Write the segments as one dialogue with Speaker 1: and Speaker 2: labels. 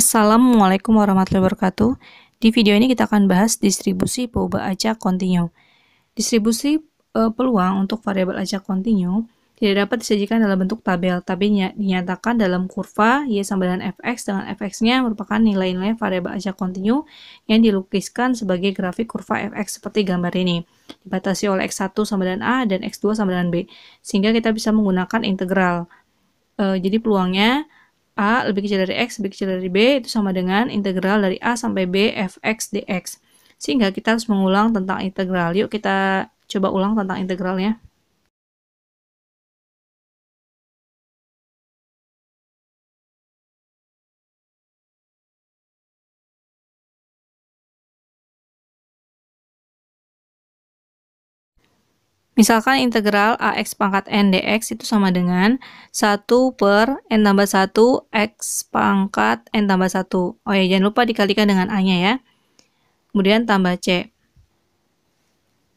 Speaker 1: Assalamualaikum warahmatullahi wabarakatuh. Di video ini kita akan bahas distribusi peubah acak kontinu. Distribusi e, peluang untuk variabel acak kontinu tidak dapat disajikan dalam bentuk tabel, tapi dinyatakan dalam kurva y sama dengan fx dengan fx-nya merupakan nilai-nilai variabel acak kontinu yang dilukiskan sebagai grafik kurva fx seperti gambar ini. Dibatasi oleh x1 sama dengan a dan x2 sama dengan b, sehingga kita bisa menggunakan integral. E, jadi peluangnya A lebih kecil dari X lebih kecil dari B itu sama dengan integral dari A sampai B fx dx. Sehingga kita harus mengulang tentang integral. Yuk kita coba ulang tentang integralnya. Misalkan integral AX pangkat N dx itu sama dengan 1 per N tambah 1 X pangkat N tambah 1. Oh ya, jangan lupa dikalikan dengan A-nya ya. Kemudian tambah C.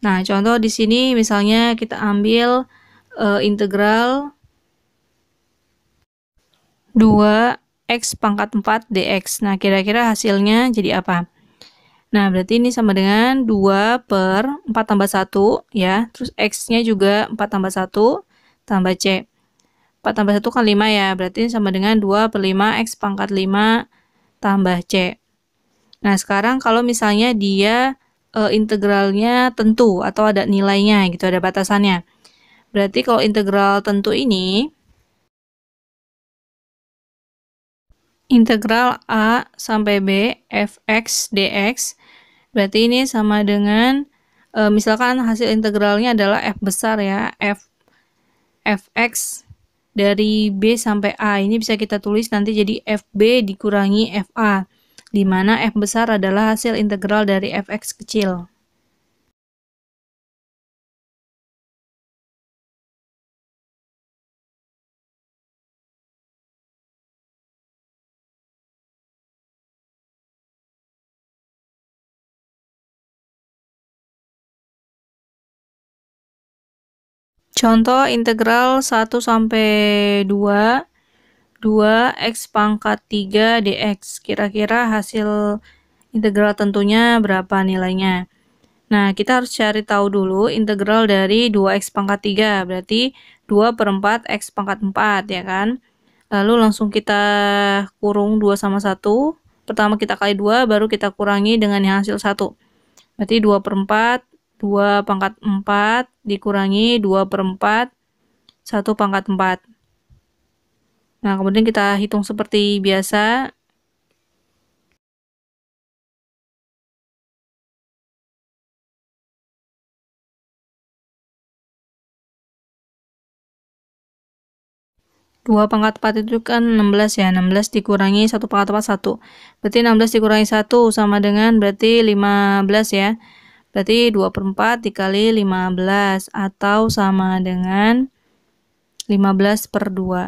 Speaker 1: Nah, contoh di sini misalnya kita ambil uh, integral 2 X pangkat 4 dx. Nah, kira-kira hasilnya jadi apa? Nah, berarti ini sama dengan 2 per 4 tambah 1 ya. Terus X-nya juga 4 tambah 1 tambah C. 4 tambah 1 kan 5 ya. Berarti ini sama dengan 2 per 5 X pangkat 5 tambah C. Nah, sekarang kalau misalnya dia e, integralnya tentu atau ada nilainya gitu, ada batasannya. Berarti kalau integral tentu ini integral A sampai B fx dx Berarti ini sama dengan e, misalkan hasil integralnya adalah f besar ya, f fx dari b sampai a. Ini bisa kita tulis nanti jadi fb dikurangi fa, di mana f besar adalah hasil integral dari fx kecil. Contoh integral 1 sampai 2 2 x pangkat 3 dx. Kira-kira hasil integral tentunya berapa nilainya? Nah, kita harus cari tahu dulu integral dari 2x pangkat 3. Berarti 2 per 4 x pangkat 4, ya kan? Lalu langsung kita kurung 2 sama 1. Pertama kita kali 2, baru kita kurangi dengan yang hasil 1. Berarti 2 per 4 2 pangkat 4 dikurangi 2 per 4, 1 pangkat 4. Nah, kemudian kita hitung seperti biasa. dua pangkat 4 itu kan 16 ya, 16 dikurangi 1 pangkat 4 1. Berarti 16 dikurangi 1 sama dengan berarti 15 ya. Berarti 2 per 4 dikali 15 atau sama dengan 15 per 2.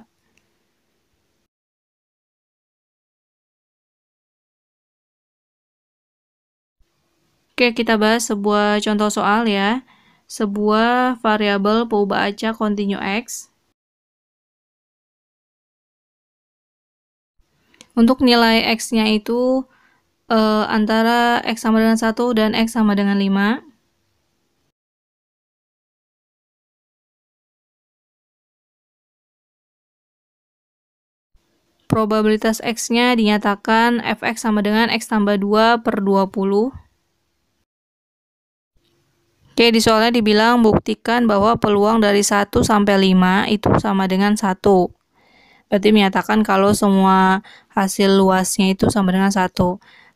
Speaker 1: Oke, kita bahas sebuah contoh soal ya. Sebuah variabel perubah acak continue x. Untuk nilai x-nya itu uh, antara X sama dengan 1 dan X sama dengan 5. Probabilitas X-nya dinyatakan Fx sama dengan X tambah 2 per 20. Oke, di soalnya dibilang buktikan bahwa peluang dari 1 sampai 5 itu sama dengan 1. Berarti menyatakan kalau semua hasil luasnya itu sama dengan 1.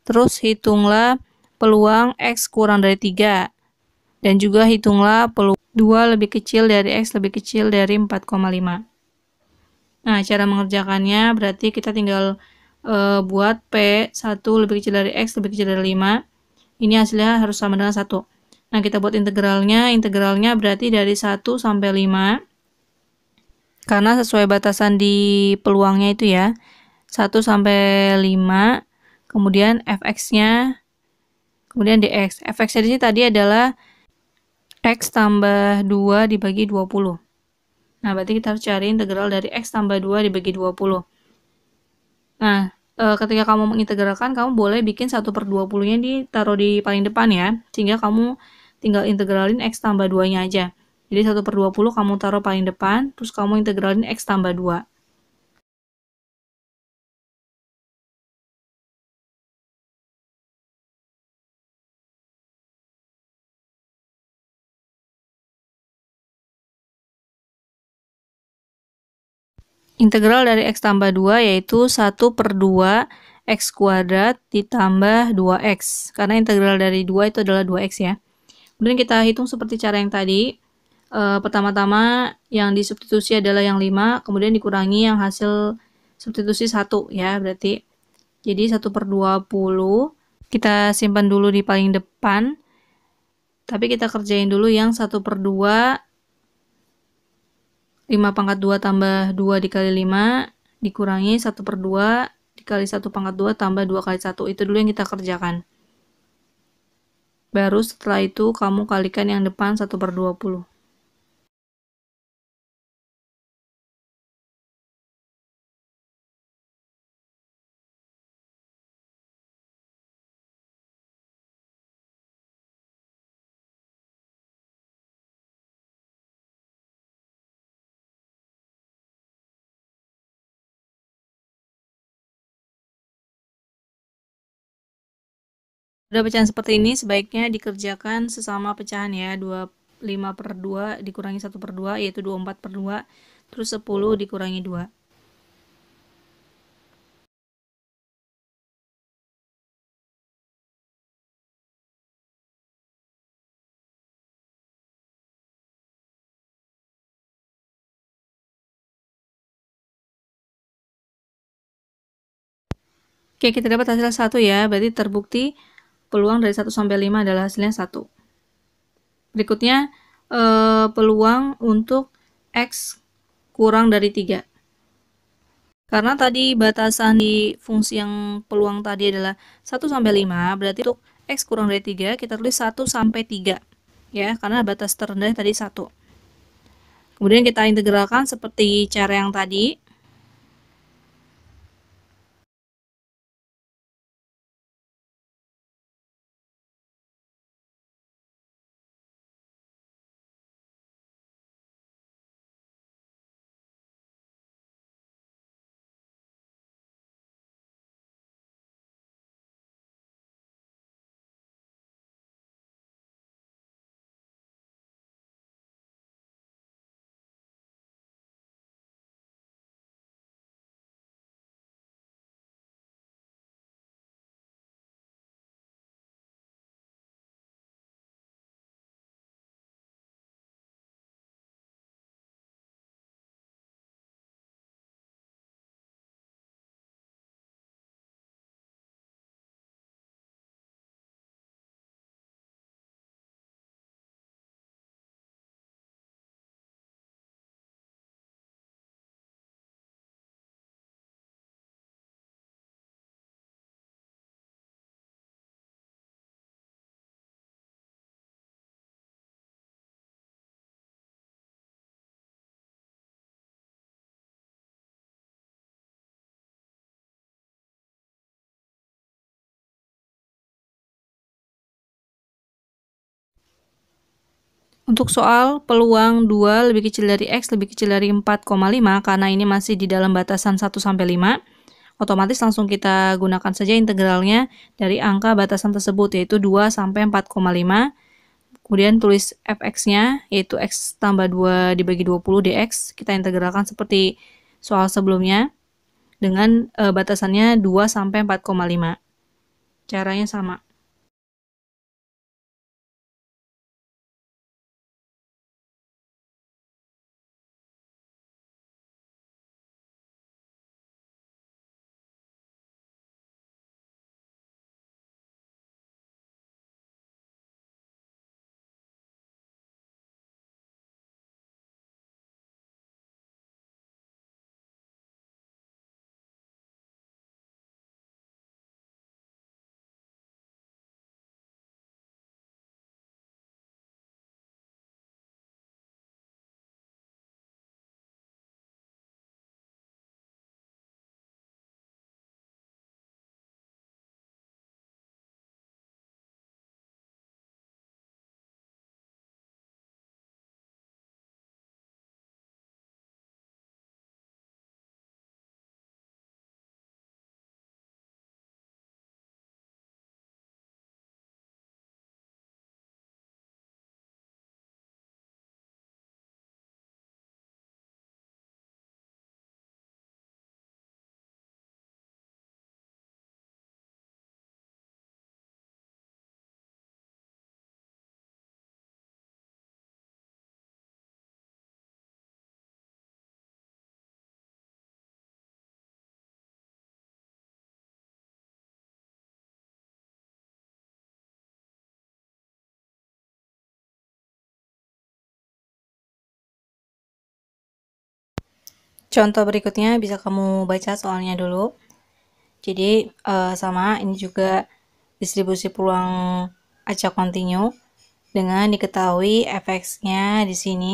Speaker 1: Terus hitunglah peluang X kurang dari 3. Dan juga hitunglah peluang 2 lebih kecil dari X lebih kecil dari 4,5. Nah, cara mengerjakannya berarti kita tinggal e, buat P1 lebih kecil dari X lebih kecil dari 5. Ini hasilnya harus sama dengan 1. Nah, kita buat integralnya. Integralnya berarti dari 1 sampai 5 karena sesuai batasan di peluangnya itu ya 1 sampai 5 kemudian fx-nya, kemudian dx. fx-nya di sini tadi adalah x tambah 2 dibagi 20. Nah, berarti kita harus cari integral dari x tambah 2 dibagi 20. Nah, e, ketika kamu mengintegralkan, kamu boleh bikin 1 per 20-nya ditaruh di paling depan ya, sehingga kamu tinggal integralin x tambah 2-nya aja. Jadi 1 per 20 kamu taruh paling depan, terus kamu integralin x tambah 2. Integral dari x tambah 2 yaitu 1 per 2 x kuadrat ditambah 2x. Karena integral dari 2 itu adalah 2x ya. Kemudian kita hitung seperti cara yang tadi. E, Pertama-tama yang disubstitusi adalah yang 5, kemudian dikurangi yang hasil substitusi 1 ya berarti. Jadi 1 per 20. Kita simpan dulu di paling depan. Tapi kita kerjain dulu yang 1 per 2 5 pangkat 2 tambah 2 dikali 5 dikurangi 1 per 2 dikali 1 pangkat 2 tambah 2 kali 1. Itu dulu yang kita kerjakan. Baru setelah itu kamu kalikan yang depan 1 per 20. Sudah pecahan seperti ini sebaiknya dikerjakan sesama pecahan ya. 25 per 2 dikurangi 1 per 2 yaitu 24 per 2. Terus 10 dikurangi 2. Oke, kita dapat hasil 1 ya, berarti terbukti peluang dari 1 sampai 5 adalah hasilnya 1. Berikutnya, eh, peluang untuk X kurang dari 3. Karena tadi batasan di fungsi yang peluang tadi adalah 1 sampai 5, berarti untuk X kurang dari 3, kita tulis 1 sampai 3. Ya, karena batas terendahnya tadi 1. Kemudian kita integralkan seperti cara yang tadi. Untuk soal peluang 2 lebih kecil dari X lebih kecil dari 4,5 karena ini masih di dalam batasan 1 sampai 5, otomatis langsung kita gunakan saja integralnya dari angka batasan tersebut yaitu 2 sampai 4,5. Kemudian tulis fx-nya yaitu x tambah 2 dibagi 20 dx, kita integralkan seperti soal sebelumnya dengan e, batasannya 2 sampai 4,5. Caranya sama. Contoh berikutnya bisa kamu baca soalnya dulu. Jadi uh, sama ini juga distribusi peluang acak kontinu dengan diketahui efeknya di sini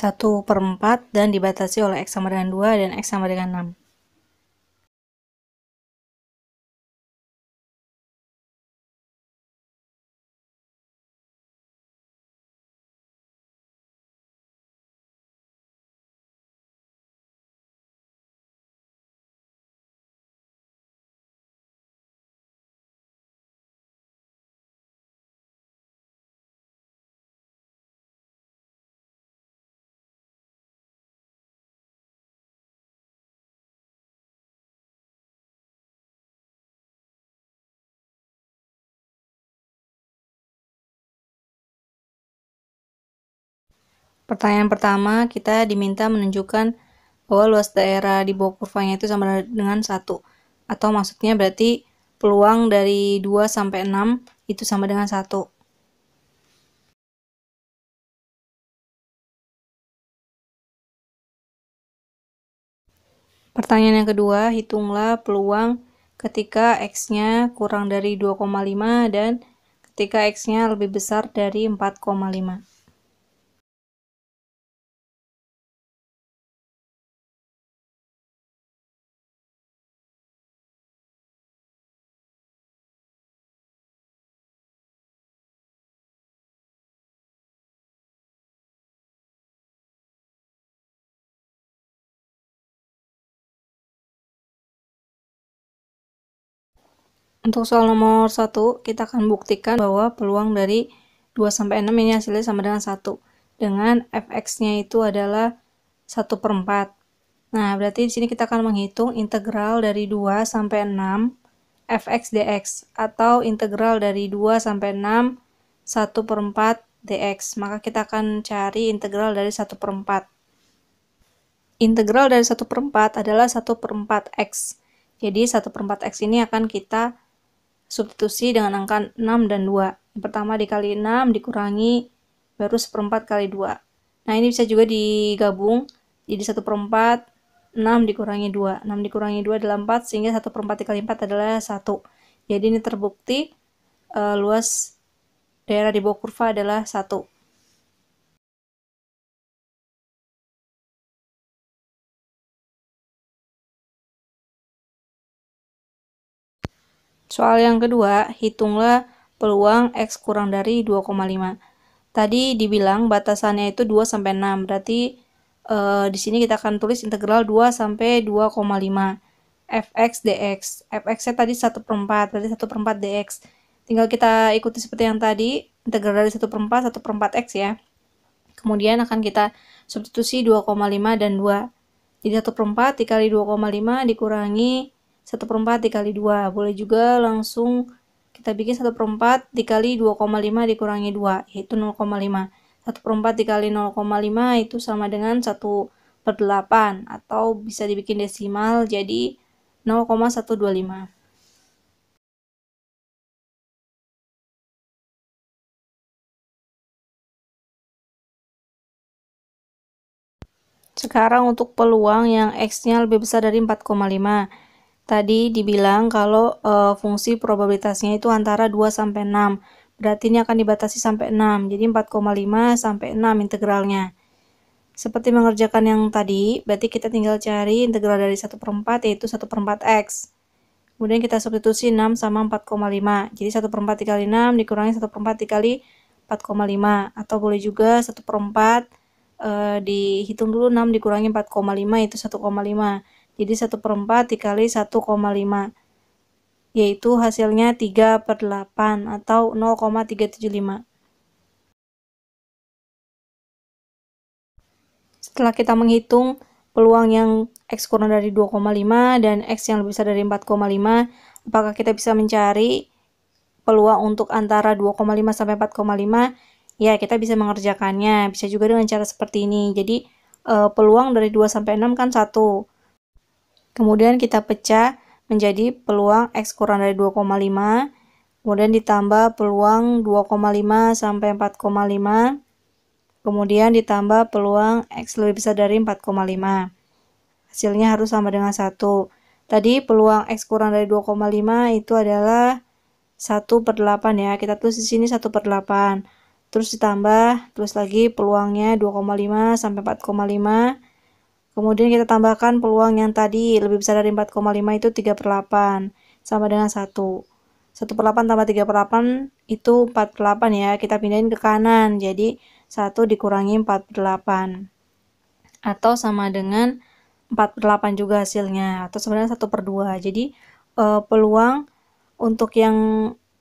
Speaker 2: satu per empat dan dibatasi oleh x sama dengan dua dan x sama dengan enam.
Speaker 1: Pertanyaan pertama, kita diminta menunjukkan bahwa luas daerah di bawah kurvanya itu sama dengan 1. Atau maksudnya berarti peluang dari 2 sampai 6 itu sama dengan 1. Pertanyaan yang kedua, hitunglah peluang ketika x-nya kurang dari 2,5 dan ketika x-nya lebih besar dari 4,5. Untuk soal nomor 1, kita akan buktikan bahwa peluang dari 2 sampai 6 ini hasilnya sama dengan 1. Dengan fx-nya itu adalah 1 per 4. Nah, berarti di sini kita akan menghitung integral dari 2 sampai 6 fx dx atau integral dari 2 sampai 6 1 per 4 dx. Maka kita akan cari integral dari 1 per 4. Integral dari 1 per 4 adalah 1 per 4 x. Jadi 1 per 4 x ini akan kita substitusi dengan angka 6 dan 2. Yang pertama dikali 6 dikurangi baru seperempat kali 2. Nah, ini bisa juga digabung jadi 1 per 4, 6 dikurangi 2. 6 dikurangi 2 adalah 4, sehingga 1 per 4 dikali 4 adalah 1. Jadi ini terbukti uh, luas daerah di bawah kurva adalah 1. Soal yang kedua, hitunglah peluang X kurang dari 2,5. Tadi dibilang batasannya itu 2 sampai 6, berarti e, di sini kita akan tulis integral 2 sampai 2,5 fx dx. fx-nya tadi 1 per 4, berarti 1 per 4 dx. Tinggal kita ikuti seperti yang tadi, integral dari 1 per 4, 1 per 4 x ya. Kemudian akan kita substitusi 2,5 dan 2. Jadi 1 per 4 dikali 2,5 dikurangi 1 per 4 dikali 2. Boleh juga langsung kita bikin 1 per 4 dikali 2,5 dikurangi 2, yaitu 0,5. 1 per 4 dikali 0,5 itu sama dengan 1 per 8, atau bisa dibikin desimal jadi 0,125. Sekarang untuk peluang yang X-nya lebih besar dari 4,5. Tadi dibilang kalau e, fungsi probabilitasnya itu antara 2 sampai 6. Berarti ini akan dibatasi sampai 6. Jadi 4,5 sampai 6 integralnya. Seperti mengerjakan yang tadi, berarti kita tinggal cari integral dari 1 per 4 yaitu 1 per 4 X. Kemudian kita substitusi 6 sama 4,5. Jadi 1 per 4 dikali 6 dikurangi 1 per 4 dikali 4,5. Atau boleh juga 1 per 4 e, eh, dihitung dulu 6 dikurangi 4,5 itu 1,5. Jadi 1 per 4 dikali 1,5 yaitu hasilnya 3 per 8 atau 0,375. Setelah kita menghitung peluang yang X kurang dari 2,5 dan X yang lebih besar dari 4,5, apakah kita bisa mencari peluang untuk antara 2,5 sampai 4,5? Ya, kita bisa mengerjakannya. Bisa juga dengan cara seperti ini. Jadi, eh, peluang dari 2 sampai 6 kan 1. Kemudian kita pecah menjadi peluang X kurang dari 2,5. Kemudian ditambah peluang 2,5 sampai 4,5. Kemudian ditambah peluang X lebih besar dari 4,5. Hasilnya harus sama dengan 1. Tadi peluang X kurang dari 2,5 itu adalah 1 per 8 ya. Kita tulis di sini 1 per 8. Terus ditambah, tulis lagi peluangnya 2,5 sampai 4,5 Kemudian kita tambahkan peluang yang tadi lebih besar dari 4,5 itu 3 per 8 sama dengan 1. 1 per 8 tambah 3 per 8 itu 4 per 8 ya. Kita pindahin ke kanan. Jadi 1 dikurangi 4 per 8. Atau sama dengan 4 per 8 juga hasilnya. Atau sebenarnya 1 per 2. Jadi uh, peluang untuk yang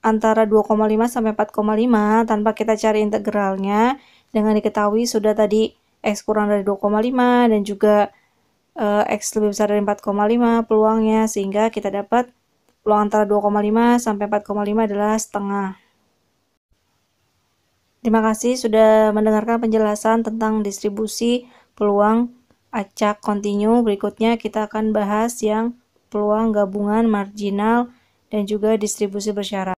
Speaker 1: antara 2,5 sampai 4,5 tanpa kita cari integralnya dengan diketahui sudah tadi X kurang dari 2,5 dan juga uh, X lebih besar dari 4,5 peluangnya sehingga kita dapat peluang antara 2,5 sampai 4,5 adalah setengah. Terima kasih sudah mendengarkan penjelasan tentang distribusi peluang acak kontinu. Berikutnya kita akan bahas yang peluang gabungan marginal dan juga distribusi bersyarat.